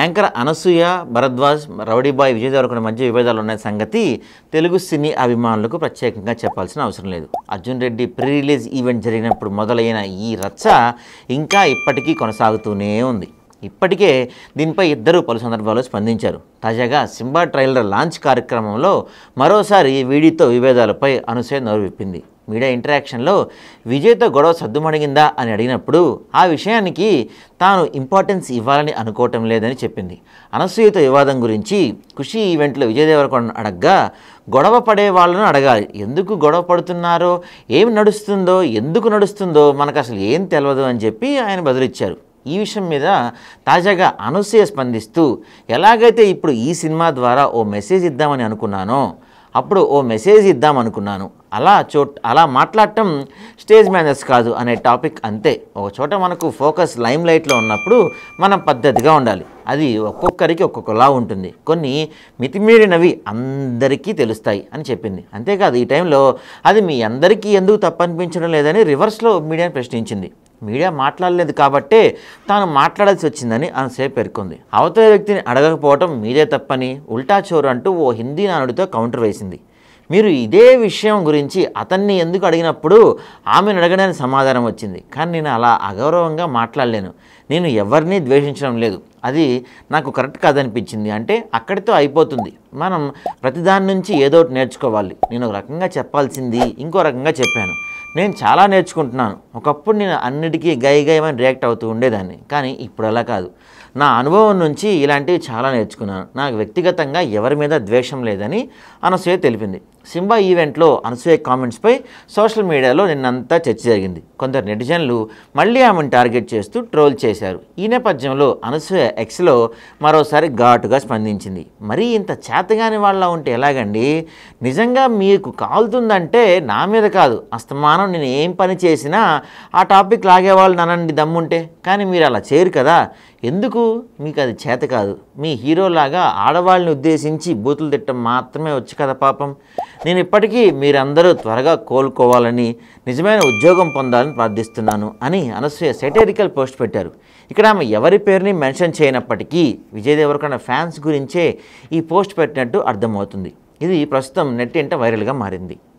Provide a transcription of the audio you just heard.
anchor Anasuya Bharadwaj rowdy boy Vijay Deverakonda మధ్య విభేదాలు ఉన్న సంగతి తెలుగు సినీ అభిమానులకు ప్రత్యేకంగా చెప్పాల్సిన అవసరం లేదు Arjun Reddy pre release event జరిగినప్పుడు మొదలైన ఈ రచ్చ ఇంకా ఇప్పటికీ కొనసాగుతూనే ఉంది ఇప్పటికే దీనిపై ఇద్దరు పలు సందర్భాల్లో స్పందించారు తాజాగా సింబా ట్రైలర్ లాంచ్ కార్యక్రమంలో మరోసారి వీడితో విభేదాలపై అనుసే నోరు విప్పింది మీడియా ఇంటరాక్షన్లో విజయ్తో గొడవ సద్దుమణిగిందా అని అడిగినప్పుడు ఆ విషయానికి తాను ఇంపార్టెన్స్ ఇవ్వాలని అనుకోవటం లేదని చెప్పింది అనసూయతో వివాదం గురించి ఖుషి ఈవెంట్లో విజయ్ దేవరకొండను అడగ్గా గొడవ పడే వాళ్ళను అడగాలి ఎందుకు గొడవ పడుతున్నారో ఏం నడుస్తుందో ఎందుకు నడుస్తుందో మనకు అసలు ఏం తెలియదు అని చెప్పి ఆయన బదులిచ్చారు ఈ విషయం మీద తాజాగా అనసూయ స్పందిస్తూ ఎలాగైతే ఇప్పుడు ఈ సినిమా ద్వారా ఓ మెసేజ్ ఇద్దామని అనుకున్నానో అప్పుడు ఓ మెసేజ్ ఇద్దాం అనుకున్నాను అలా చోట్ అలా మాట్లాడటం స్టేజ్ మేనర్స్ కాదు అనే టాపిక్ అంతే ఒక చోట మనకు ఫోకస్ లైమ్ లైట్లో ఉన్నప్పుడు మనం పద్ధతిగా ఉండాలి అది ఒక్కొక్కరికి ఒక్కొక్కలా ఉంటుంది కొన్ని మితిమీరినవి అందరికీ తెలుస్తాయి అని చెప్పింది అంతేకాదు ఈ టైంలో అది మీ అందరికీ ఎందుకు తప్పనిపించడం లేదని రివర్స్లో మీడియాని ప్రశ్నించింది మీడియా మాట్లాడలేదు కాబట్టే తాను మాట్లాడాల్సి వచ్చిందని ఆమెసేపు పేర్కొంది అవతల వ్యక్తిని అడగకపోవటం మీదే తప్పని ఉల్టా చోరు అంటూ ఓ హిందీ నానుడితో కౌంటర్ వేసింది మీరు ఇదే విషయం గురించి అతన్ని ఎందుకు అడిగినప్పుడు ఆమెను అడగడానికి సమాధానం వచ్చింది కానీ నేను అలా అగౌరవంగా మాట్లాడలేను నేను ఎవరిని ద్వేషించడం లేదు అది నాకు కరెక్ట్ కాదనిపించింది అంటే అక్కడితో అయిపోతుంది మనం ప్రతిదాని నుంచి ఏదో ఒకటి నేర్చుకోవాలి నేను ఒక రకంగా చెప్పాల్సింది ఇంకో రకంగా చెప్పాను నేను చాలా నేర్చుకుంటున్నాను ఒకప్పుడు నేను అన్నిటికీ గైగయమని రియాక్ట్ అవుతూ ఉండేదాన్ని కానీ ఇప్పుడు అలా కాదు నా అనుభవం నుంచి ఇలాంటివి చాలా నేర్చుకున్నాను నాకు వ్యక్తిగతంగా ఎవరి మీద ద్వేషం లేదని అనసూయ తెలిపింది సింబా ఈవెంట్లో అనసూయ కామెంట్స్పై సోషల్ మీడియాలో నిన్నంతా చర్చ జరిగింది కొందరు నెటిజన్లు మళ్ళీ ఆమెను టార్గెట్ చేస్తూ ట్రోల్ చేశారు ఈ నేపథ్యంలో అనసూయ ఎక్స్లో మరోసారి ఘాటుగా స్పందించింది మరీ ఇంత చేతగాని వాళ్ళ ఉంటే ఎలాగండి నిజంగా మీకు కాలుతుందంటే నా మీద కాదు అస్తమానం నేను ఏం పని చేసినా ఆ టాపిక్ లాగేవాళ్ళు ననండి దమ్ముంటే కానీ మీరు అలా చేయరు కదా ఎందుకు మీకు అది చేత కాదు మీ హీరోలాగా ఆడవాళ్ళని ఉద్దేశించి బూతులు తిట్టడం మాత్రమే వచ్చు కదా పాపం నేను ఇప్పటికీ మీరందరూ త్వరగా కోలుకోవాలని నిజమైన ఉద్యోగం పొందాలని ప్రార్థిస్తున్నాను అని అనసూయ సెటరికల్ పోస్ట్ పెట్టారు ఇక్కడ ఆమె ఎవరి పేరుని మెన్షన్ చేయనప్పటికీ విజయ్ దేవరకొండ ఫ్యాన్స్ గురించే ఈ పోస్ట్ పెట్టినట్టు అర్థమవుతుంది ఇది ప్రస్తుతం నెట్ ఇంట వైరల్గా మారింది